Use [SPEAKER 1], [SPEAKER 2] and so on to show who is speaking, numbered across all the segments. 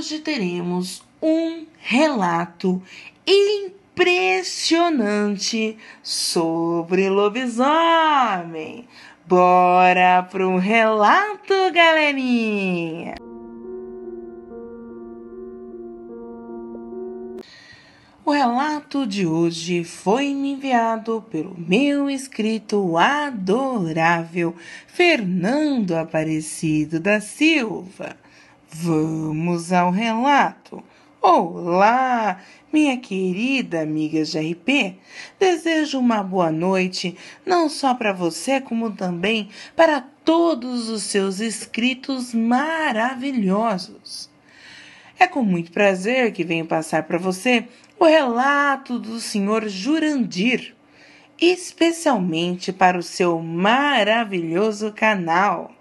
[SPEAKER 1] hoje teremos um relato impressionante sobre lobisomem. Bora para um relato, galerinha! O relato de hoje foi me enviado pelo meu escrito adorável Fernando Aparecido da Silva. Vamos ao relato. Olá, minha querida amiga GRP. Desejo uma boa noite, não só para você, como também para todos os seus inscritos maravilhosos. É com muito prazer que venho passar para você o relato do senhor Jurandir, especialmente para o seu maravilhoso canal.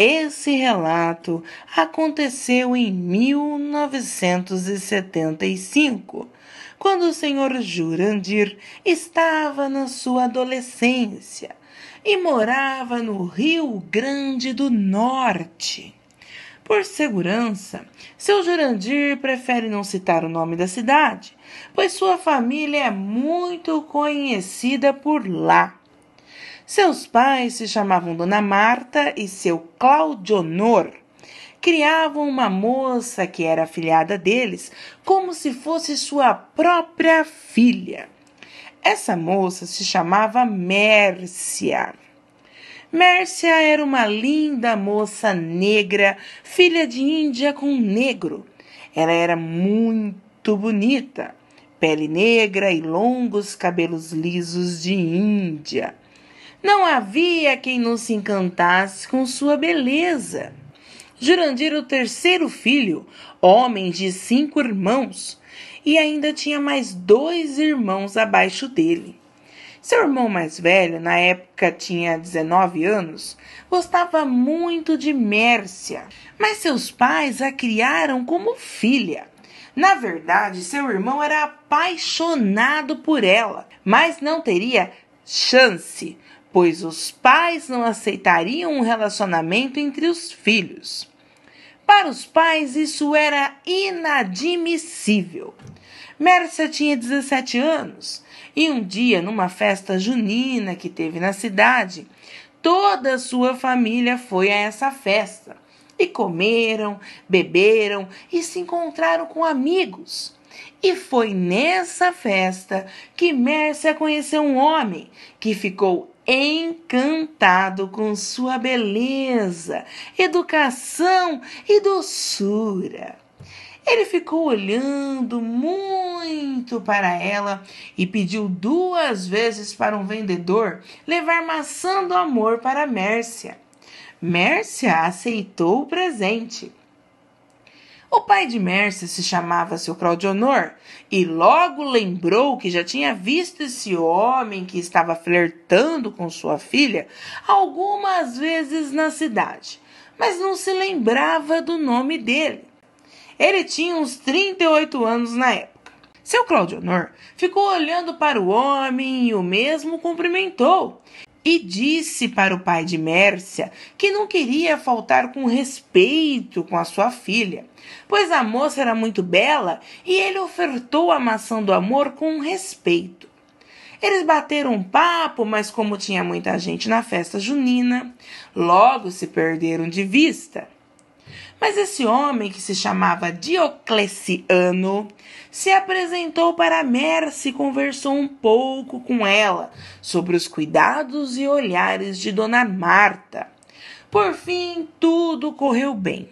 [SPEAKER 1] Esse relato aconteceu em 1975, quando o senhor Jurandir estava na sua adolescência e morava no Rio Grande do Norte. Por segurança, seu Jurandir prefere não citar o nome da cidade, pois sua família é muito conhecida por lá. Seus pais se chamavam Dona Marta e seu Claudionor. Criavam uma moça que era afilhada deles como se fosse sua própria filha. Essa moça se chamava Mércia. Mércia era uma linda moça negra, filha de Índia com negro. Ela era muito bonita, pele negra e longos cabelos lisos de Índia. Não havia quem não se encantasse com sua beleza. Jurandir o terceiro filho, homem de cinco irmãos, e ainda tinha mais dois irmãos abaixo dele. Seu irmão mais velho, na época tinha 19 anos, gostava muito de Mércia, mas seus pais a criaram como filha. Na verdade, seu irmão era apaixonado por ela, mas não teria chance pois os pais não aceitariam um relacionamento entre os filhos. Para os pais, isso era inadmissível. Mércia tinha 17 anos e um dia, numa festa junina que teve na cidade, toda a sua família foi a essa festa e comeram, beberam e se encontraram com amigos. E foi nessa festa que Mércia conheceu um homem que ficou encantado com sua beleza, educação e doçura. Ele ficou olhando muito para ela e pediu duas vezes para um vendedor levar maçã do amor para Mércia. Mércia aceitou o presente o pai de Mércia se chamava seu Claudionor e logo lembrou que já tinha visto esse homem que estava flertando com sua filha algumas vezes na cidade, mas não se lembrava do nome dele. Ele tinha uns 38 anos na época. Seu Claudionor ficou olhando para o homem e o mesmo cumprimentou, e disse para o pai de Mércia que não queria faltar com respeito com a sua filha, pois a moça era muito bela e ele ofertou a maçã do amor com respeito. Eles bateram um papo, mas como tinha muita gente na festa junina, logo se perderam de vista. Mas esse homem, que se chamava Diocleciano, se apresentou para Merce e conversou um pouco com ela sobre os cuidados e olhares de Dona Marta. Por fim, tudo correu bem.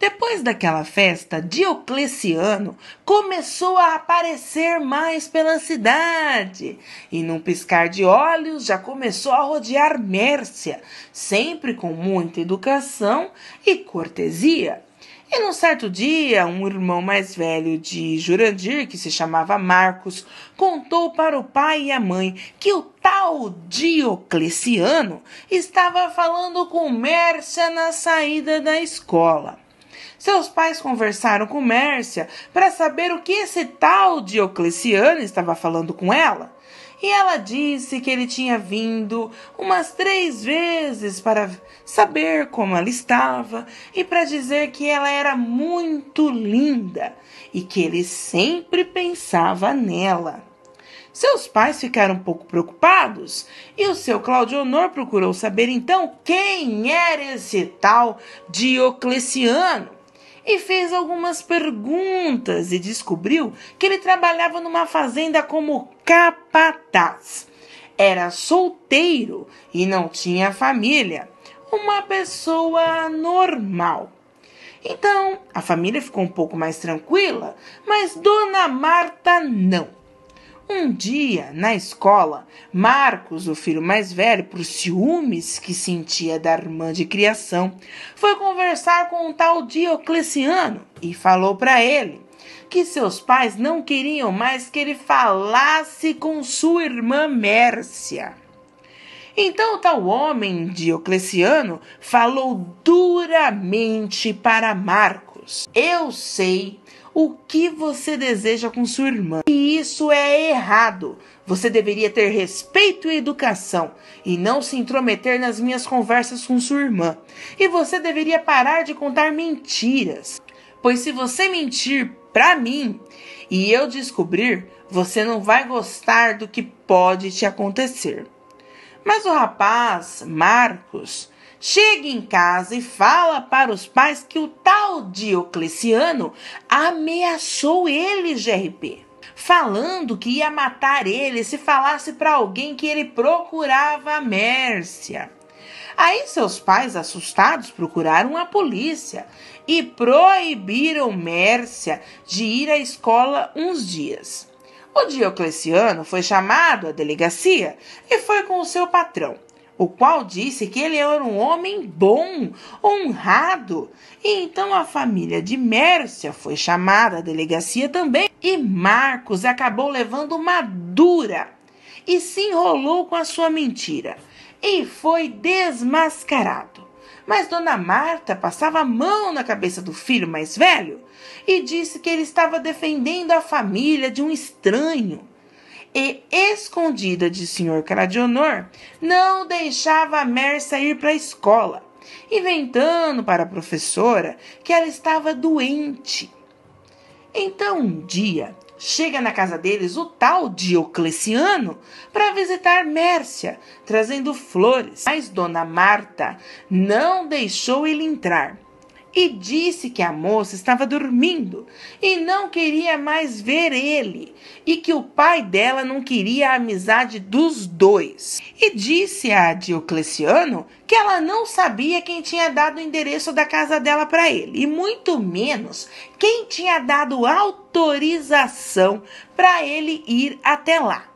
[SPEAKER 1] Depois daquela festa, Diocleciano começou a aparecer mais pela cidade e, num piscar de olhos, já começou a rodear Mércia, sempre com muita educação e cortesia. E num certo dia, um irmão mais velho de Jurandir, que se chamava Marcos, contou para o pai e a mãe que o tal Diocleciano estava falando com Mércia na saída da escola. Seus pais conversaram com Mércia para saber o que esse tal Diocleciano estava falando com ela. E ela disse que ele tinha vindo umas três vezes para saber como ela estava e para dizer que ela era muito linda e que ele sempre pensava nela. Seus pais ficaram um pouco preocupados e o seu Claudio Honor procurou saber então quem era esse tal Diocleciano e fez algumas perguntas e descobriu que ele trabalhava numa fazenda como capataz. Era solteiro e não tinha família, uma pessoa normal. Então, a família ficou um pouco mais tranquila, mas Dona Marta não. Um dia, na escola, Marcos, o filho mais velho, por ciúmes que sentia da irmã de criação, foi conversar com um tal Diocleciano e falou para ele que seus pais não queriam mais que ele falasse com sua irmã Mércia. Então o tal homem, Diocleciano, falou duramente para Marcos: Eu sei o que você deseja com sua irmã. E isso é errado. Você deveria ter respeito e educação e não se intrometer nas minhas conversas com sua irmã. E você deveria parar de contar mentiras. Pois se você mentir para mim e eu descobrir, você não vai gostar do que pode te acontecer. Mas o rapaz, Marcos, chega em casa e fala para os pais que o tal Diocleciano ameaçou ele, GRP, falando que ia matar ele se falasse para alguém que ele procurava a Mércia. Aí seus pais, assustados, procuraram a polícia e proibiram Mércia de ir à escola uns dias. O Diocleciano foi chamado à delegacia e foi com o seu patrão, o qual disse que ele era um homem bom, honrado. E então a família de Mércia foi chamada à delegacia também, e Marcos acabou levando uma dura e se enrolou com a sua mentira e foi desmascarado. Mas Dona Marta passava a mão na cabeça do filho mais velho e disse que ele estava defendendo a família de um estranho e escondida de Sr. Cradionor, não deixava a Mércia ir para a escola, inventando para a professora que ela estava doente. Então um dia chega na casa deles o tal Diocleciano para visitar Mércia, trazendo flores, mas Dona Marta não deixou ele entrar e disse que a moça estava dormindo e não queria mais ver ele, e que o pai dela não queria a amizade dos dois. E disse a Diocleciano que ela não sabia quem tinha dado o endereço da casa dela para ele, e muito menos quem tinha dado autorização para ele ir até lá.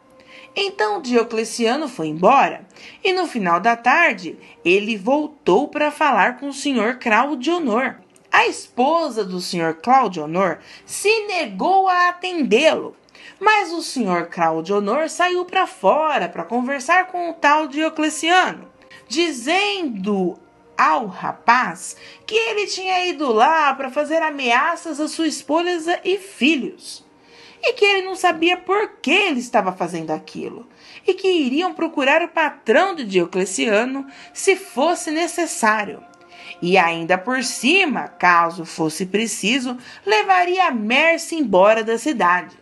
[SPEAKER 1] Então Diocleciano foi embora, e no final da tarde ele voltou para falar com o senhor Claudionor. A esposa do senhor Claudionor se negou a atendê-lo, mas o senhor Claudionor saiu para fora para conversar com o tal Diocleciano, dizendo ao rapaz que ele tinha ido lá para fazer ameaças à sua esposa e filhos e que ele não sabia por que ele estava fazendo aquilo, e que iriam procurar o patrão de Diocleciano se fosse necessário. E ainda por cima, caso fosse preciso, levaria a Mércia embora da cidade.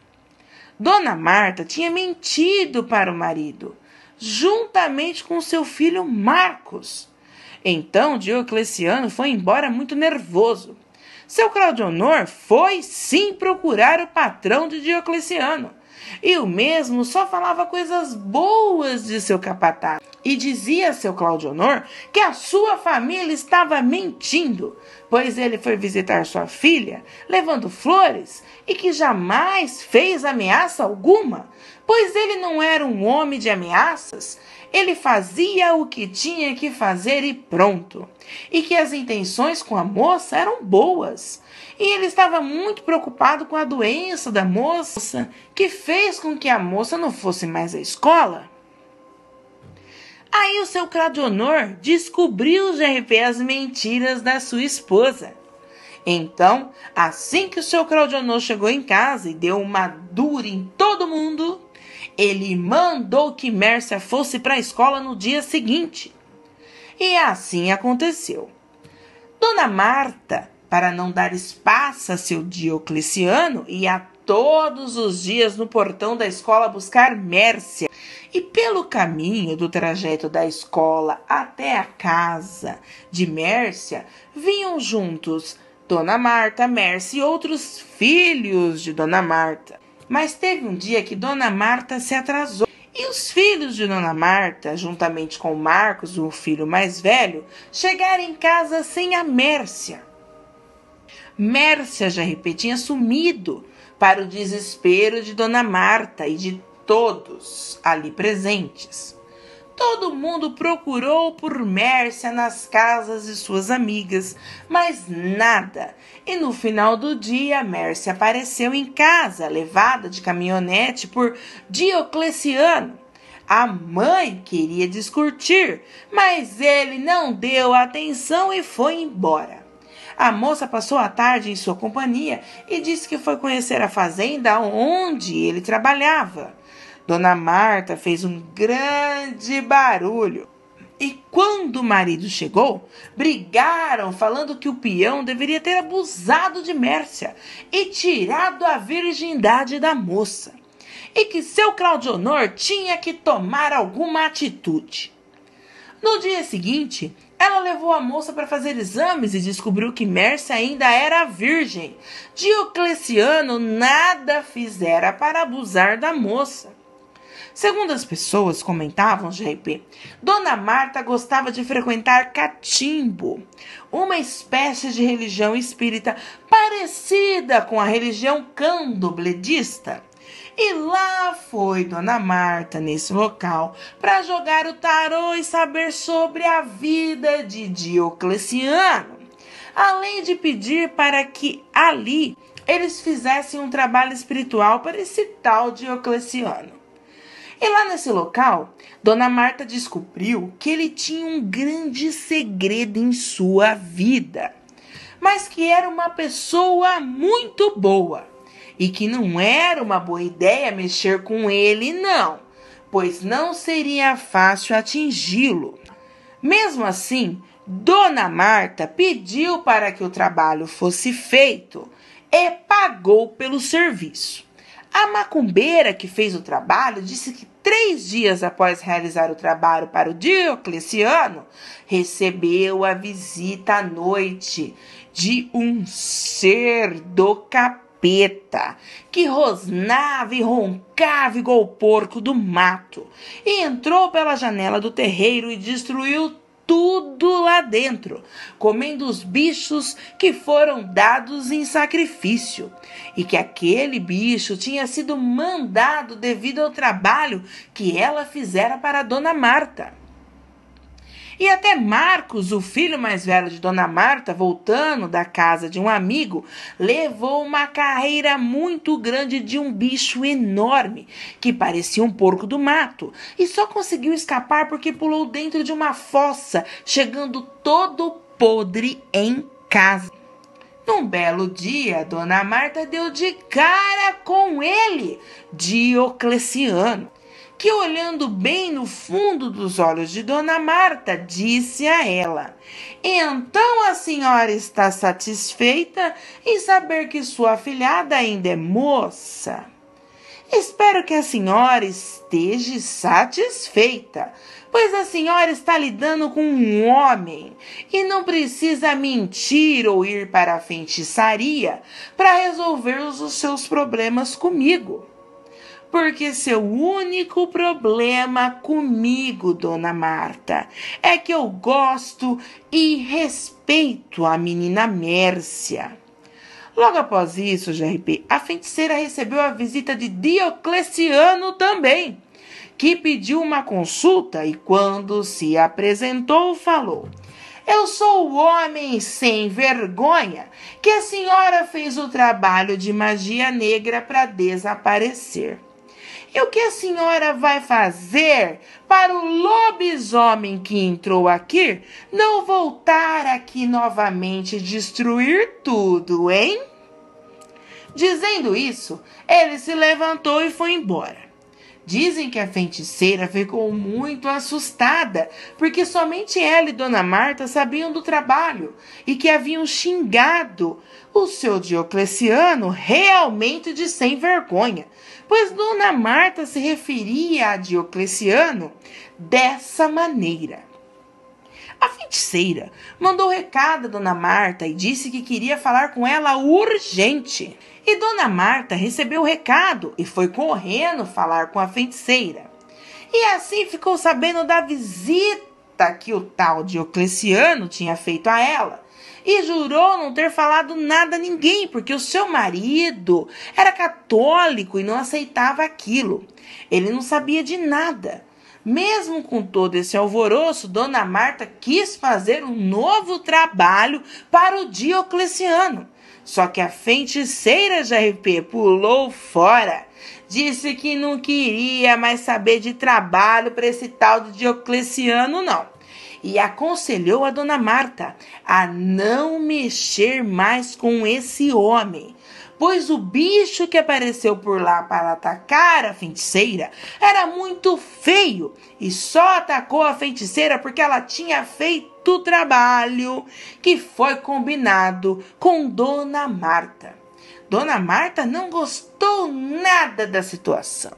[SPEAKER 1] Dona Marta tinha mentido para o marido, juntamente com seu filho Marcos. Então Diocleciano foi embora muito nervoso seu Claudionor foi sim procurar o patrão de Diocleciano. E o mesmo só falava coisas boas de seu capataz e dizia a seu Honor que a sua família estava mentindo, pois ele foi visitar sua filha levando flores e que jamais fez ameaça alguma, pois ele não era um homem de ameaças, ele fazia o que tinha que fazer e pronto, e que as intenções com a moça eram boas e ele estava muito preocupado com a doença da moça, que fez com que a moça não fosse mais à escola. Aí o seu Cladionor descobriu de RP as mentiras da sua esposa. Então, assim que o seu Claudionor chegou em casa e deu uma dura em todo mundo, ele mandou que Mércia fosse para a escola no dia seguinte. E assim aconteceu. Dona Marta para não dar espaço a seu Diocleciano e a todos os dias no portão da escola buscar Mércia. E pelo caminho do trajeto da escola até a casa de Mércia, vinham juntos Dona Marta, Mércia e outros filhos de Dona Marta. Mas teve um dia que Dona Marta se atrasou. E os filhos de Dona Marta, juntamente com Marcos, o filho mais velho, chegaram em casa sem a Mércia. Mércia já repetia sumido para o desespero de Dona Marta e de todos ali presentes. Todo mundo procurou por Mércia nas casas de suas amigas, mas nada. E no final do dia, Mércia apareceu em casa, levada de caminhonete por Diocleciano. A mãe queria discutir, mas ele não deu atenção e foi embora. A moça passou a tarde em sua companhia e disse que foi conhecer a fazenda onde ele trabalhava. Dona Marta fez um grande barulho. E quando o marido chegou, brigaram falando que o peão deveria ter abusado de Mércia e tirado a virgindade da moça, e que seu Claudionor tinha que tomar alguma atitude. No dia seguinte, ela levou a moça para fazer exames e descobriu que Mércia ainda era virgem. Diocleciano nada fizera para abusar da moça. Segundo as pessoas comentavam, JP, Dona Marta gostava de frequentar catimbo, uma espécie de religião espírita parecida com a religião candobledista. E lá foi Dona Marta, nesse local, para jogar o tarô e saber sobre a vida de Diocleciano. Além de pedir para que ali eles fizessem um trabalho espiritual para esse tal Diocleciano. E lá nesse local, Dona Marta descobriu que ele tinha um grande segredo em sua vida, mas que era uma pessoa muito boa e que não era uma boa ideia mexer com ele, não, pois não seria fácil atingi-lo. Mesmo assim, Dona Marta pediu para que o trabalho fosse feito e pagou pelo serviço. A macumbeira que fez o trabalho disse que três dias após realizar o trabalho para o Diocleciano, recebeu a visita à noite de um ser do capeta capeta, que rosnava e roncava igual o porco do mato, e entrou pela janela do terreiro e destruiu tudo lá dentro, comendo os bichos que foram dados em sacrifício, e que aquele bicho tinha sido mandado devido ao trabalho que ela fizera para Dona Marta. E até Marcos, o filho mais velho de Dona Marta, voltando da casa de um amigo, levou uma carreira muito grande de um bicho enorme, que parecia um porco do mato, e só conseguiu escapar porque pulou dentro de uma fossa, chegando todo podre em casa. Num belo dia, Dona Marta deu de cara com ele, Diocleciano que, olhando bem no fundo dos olhos de Dona Marta, disse a ela: Então a senhora está satisfeita em saber que sua filhada ainda é moça? Espero que a senhora esteja satisfeita, pois a senhora está lidando com um homem e não precisa mentir ou ir para a feitiçaria para resolver os seus problemas comigo porque seu único problema comigo, dona Marta, é que eu gosto e respeito a menina Mércia. Logo após isso, GRP, a feiticeira recebeu a visita de Diocleciano também, que pediu uma consulta e, quando se apresentou, falou. Eu sou o homem sem vergonha que a senhora fez o trabalho de magia negra para desaparecer. E o que a senhora vai fazer para o lobisomem que entrou aqui não voltar aqui novamente e destruir tudo, hein? Dizendo isso, ele se levantou e foi embora. Dizem que a feiticeira ficou muito assustada, porque somente ela e Dona Marta sabiam do trabalho e que haviam xingado o seu Diocleciano realmente de sem vergonha, pois Dona Marta se referia a Diocleciano dessa maneira. A feiticeira mandou recado a Dona Marta e disse que queria falar com ela urgente. E Dona Marta recebeu o recado e foi correndo falar com a feiticeira. E assim ficou sabendo da visita que o tal Diocleciano tinha feito a ela. E jurou não ter falado nada a ninguém, porque o seu marido era católico e não aceitava aquilo. Ele não sabia de nada. Mesmo com todo esse alvoroço, Dona Marta quis fazer um novo trabalho para o Diocleciano. Só que a feiticeira de RP pulou fora. Disse que não queria mais saber de trabalho para esse tal de Diocleciano, não. E aconselhou a dona Marta a não mexer mais com esse homem pois o bicho que apareceu por lá para atacar a feiticeira era muito feio e só atacou a feiticeira porque ela tinha feito o trabalho que foi combinado com Dona Marta. Dona Marta não gostou nada da situação.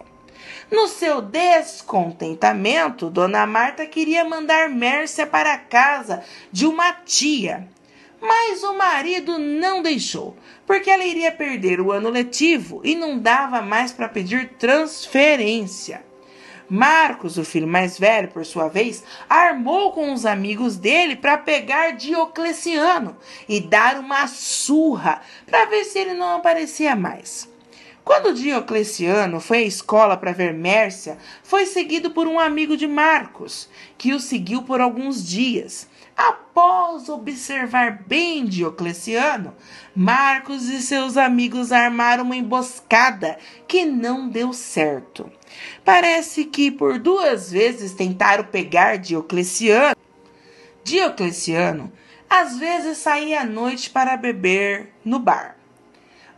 [SPEAKER 1] No seu descontentamento, Dona Marta queria mandar Mércia para a casa de uma tia mas o marido não deixou, porque ela iria perder o ano letivo e não dava mais para pedir transferência. Marcos, o filho mais velho, por sua vez, armou com os amigos dele para pegar Diocleciano e dar uma surra para ver se ele não aparecia mais. Quando Diocleciano foi à escola para ver Mércia, foi seguido por um amigo de Marcos, que o seguiu por alguns dias. Após observar bem Diocleciano, Marcos e seus amigos armaram uma emboscada que não deu certo. Parece que por duas vezes tentaram pegar Diocleciano. Diocleciano às vezes saía à noite para beber no bar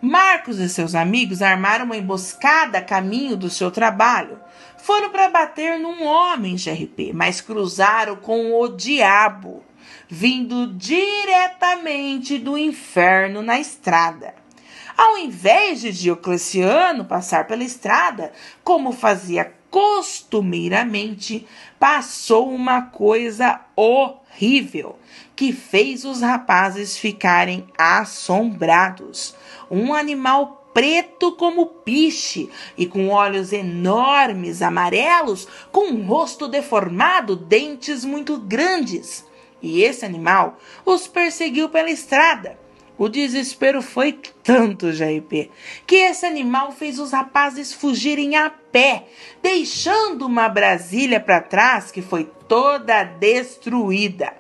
[SPEAKER 1] Marcos e seus amigos armaram uma emboscada a caminho do seu trabalho. Foram para bater num homem GRP, mas cruzaram com o diabo, vindo diretamente do inferno na estrada. Ao invés de Diocleciano passar pela estrada, como fazia costumeiramente, passou uma coisa horrível que fez os rapazes ficarem assombrados um animal preto como piche e com olhos enormes, amarelos, com um rosto deformado, dentes muito grandes. E esse animal os perseguiu pela estrada. O desespero foi tanto, Jaipê, que esse animal fez os rapazes fugirem a pé, deixando uma Brasília para trás que foi toda destruída.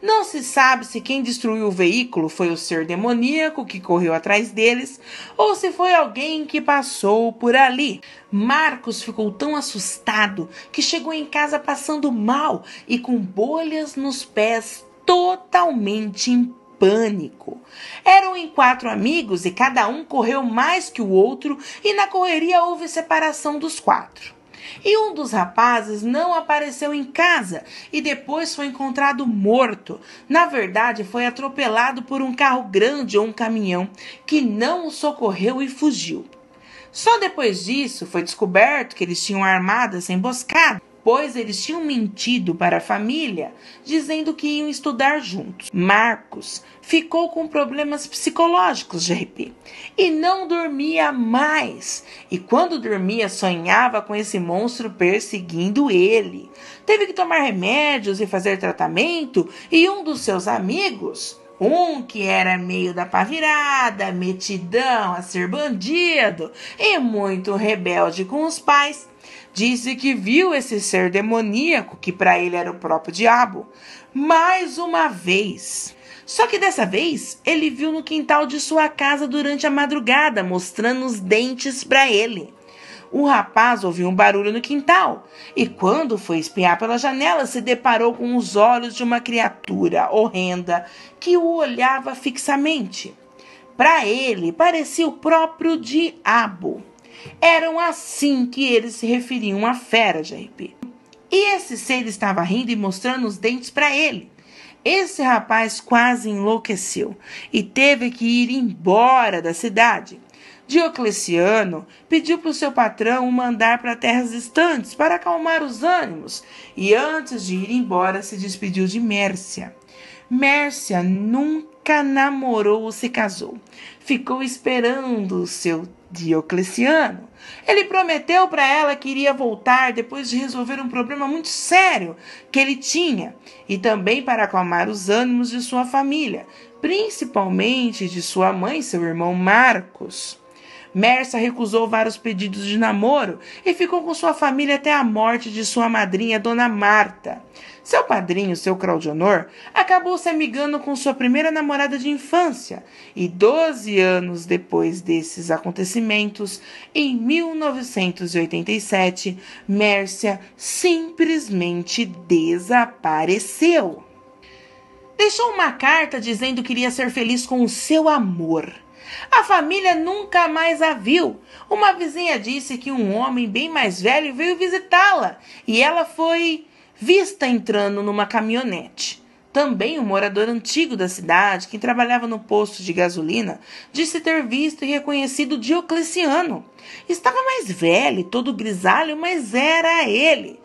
[SPEAKER 1] Não se sabe se quem destruiu o veículo foi o ser demoníaco que correu atrás deles ou se foi alguém que passou por ali. Marcos ficou tão assustado que chegou em casa passando mal e com bolhas nos pés, totalmente em pânico. Eram em quatro amigos e cada um correu mais que o outro, e na correria houve separação dos quatro. E um dos rapazes não apareceu em casa e depois foi encontrado morto. Na verdade, foi atropelado por um carro grande ou um caminhão que não o socorreu e fugiu. Só depois disso foi descoberto que eles tinham armado essa emboscada pois eles tinham mentido para a família, dizendo que iam estudar juntos. Marcos ficou com problemas psicológicos de RP e não dormia mais. E quando dormia, sonhava com esse monstro perseguindo ele. Teve que tomar remédios e fazer tratamento, e um dos seus amigos. Um que era meio da pavirada, metidão a ser bandido e muito rebelde com os pais, Disse que viu esse ser demoníaco, que para ele era o próprio diabo, mais uma vez. Só que dessa vez, ele viu no quintal de sua casa durante a madrugada, mostrando os dentes para ele. O rapaz ouviu um barulho no quintal e, quando foi espiar pela janela, se deparou com os olhos de uma criatura horrenda que o olhava fixamente. Para ele, parecia o próprio diabo. Eram assim que eles se referiam à fera, JP. E esse ser estava rindo e mostrando os dentes para ele. Esse rapaz quase enlouqueceu e teve que ir embora da cidade. Diocleciano pediu para o seu patrão o mandar para terras distantes para acalmar os ânimos e, antes de ir embora, se despediu de Mércia. Mércia nunca namorou ou se casou. Ficou esperando o seu Diocleciano. Ele prometeu para ela que iria voltar depois de resolver um problema muito sério que ele tinha e também para acalmar os ânimos de sua família, principalmente de sua mãe e seu irmão Marcos. Mersa recusou vários pedidos de namoro e ficou com sua família até a morte de sua madrinha, Dona Marta. Seu padrinho, seu Claudionor, acabou se amigando com sua primeira namorada de infância e, 12 anos depois desses acontecimentos, em 1987, Mércia simplesmente desapareceu. Deixou uma carta dizendo que iria ser feliz com o seu amor a família nunca mais a viu. Uma vizinha disse que um homem bem mais velho veio visitá-la e ela foi vista entrando numa caminhonete. Também um morador antigo da cidade, que trabalhava no posto de gasolina, disse ter visto e reconhecido Diocleciano. Estava mais velho, todo grisalho, mas era ele.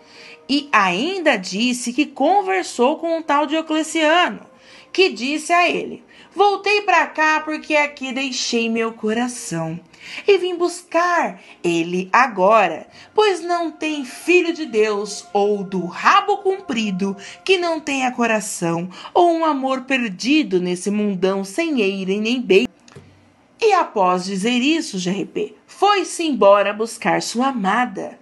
[SPEAKER 1] E ainda disse que conversou com um tal Diocleciano que disse a ele: Voltei para cá porque aqui deixei meu coração. E vim buscar ele agora, pois não tem filho de Deus ou do rabo comprido que não tenha coração ou um amor perdido nesse mundão sem eira e nem beijo. E após dizer isso, GRP, foi-se embora buscar sua amada.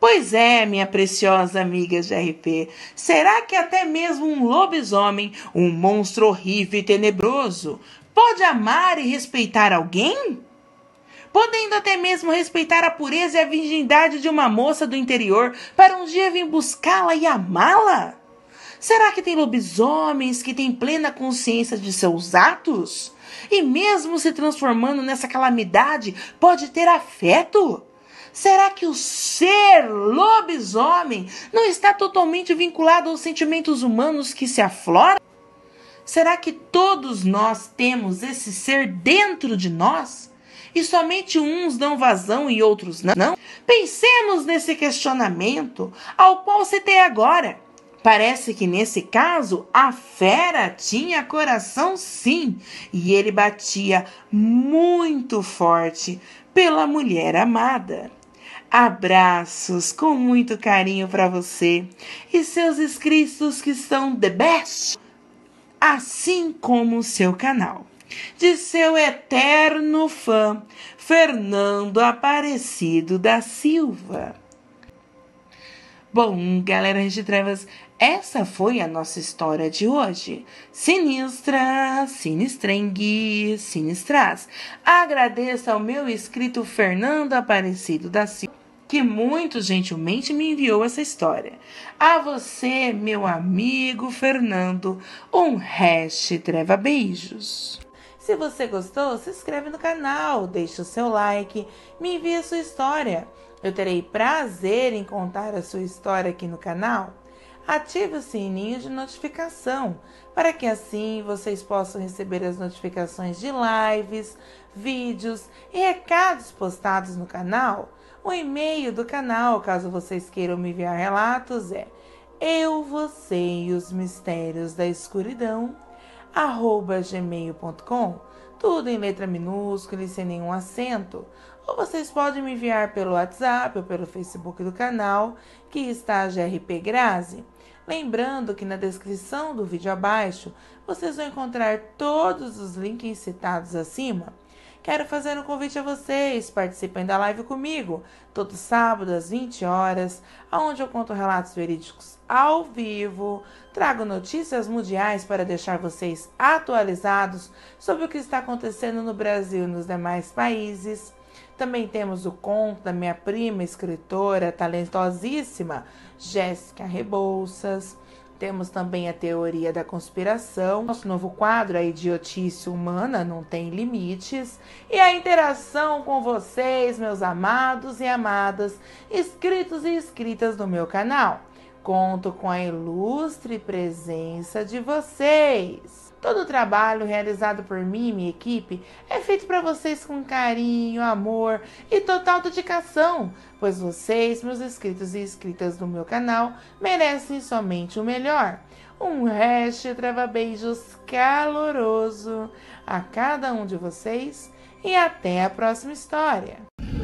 [SPEAKER 1] Pois é, minha preciosa amiga de RP, será que até mesmo um lobisomem, um monstro horrível e tenebroso, pode amar e respeitar alguém? Podendo até mesmo respeitar a pureza e a virgindade de uma moça do interior para um dia vir buscá-la e amá-la? Será que tem lobisomens que têm plena consciência de seus atos? E mesmo se transformando nessa calamidade, pode ter afeto? Será que o ser lobisomem não está totalmente vinculado aos sentimentos humanos que se afloram? Será que todos nós temos esse ser dentro de nós? E somente uns dão vazão e outros não? Pensemos nesse questionamento ao qual citei agora. Parece que nesse caso a fera tinha coração sim, e ele batia muito forte pela mulher amada. Abraços com muito carinho para você e seus inscritos que são the best, assim como o seu canal. De seu eterno fã, Fernando Aparecido da Silva. Bom, galera de trevas, essa foi a nossa história de hoje. Sinistra, sinistrengue, sinistras. Agradeço ao meu inscrito Fernando Aparecido da Silva que muito gentilmente me enviou essa história. A você, meu amigo Fernando, um hash treva beijos. Se você gostou, se inscreve no canal, deixa o seu like, me envia a sua história. Eu terei prazer em contar a sua história aqui no canal. Ative o sininho de notificação para que assim vocês possam receber as notificações de lives, vídeos e recados postados no canal o e-mail do canal, caso vocês queiram me enviar relatos, é eu, você e os mistérios da escuridão, arroba gmail.com, tudo em letra minúscula e sem nenhum acento. Ou vocês podem me enviar pelo WhatsApp ou pelo Facebook do canal, que está a GRP Grazi. Lembrando que na descrição do vídeo abaixo vocês vão encontrar todos os links citados acima Quero fazer um convite a vocês, participem da live comigo, todo sábado às 20 horas, onde eu conto relatos verídicos ao vivo, trago notícias mundiais para deixar vocês atualizados sobre o que está acontecendo no Brasil e nos demais países. Também temos o conto da minha prima escritora talentosíssima Jéssica Rebouças. Temos também a teoria da conspiração. Nosso novo quadro, A Idiotice Humana Não Tem Limites. E a interação com vocês, meus amados e amadas, inscritos e inscritas do meu canal. Conto com a ilustre presença de vocês. Todo o trabalho realizado por mim e minha equipe é feito para vocês com carinho, amor e total dedicação, pois vocês, meus inscritos e inscritas do meu canal, merecem somente o melhor. Um hash trava-beijos caloroso a cada um de vocês e até a próxima história.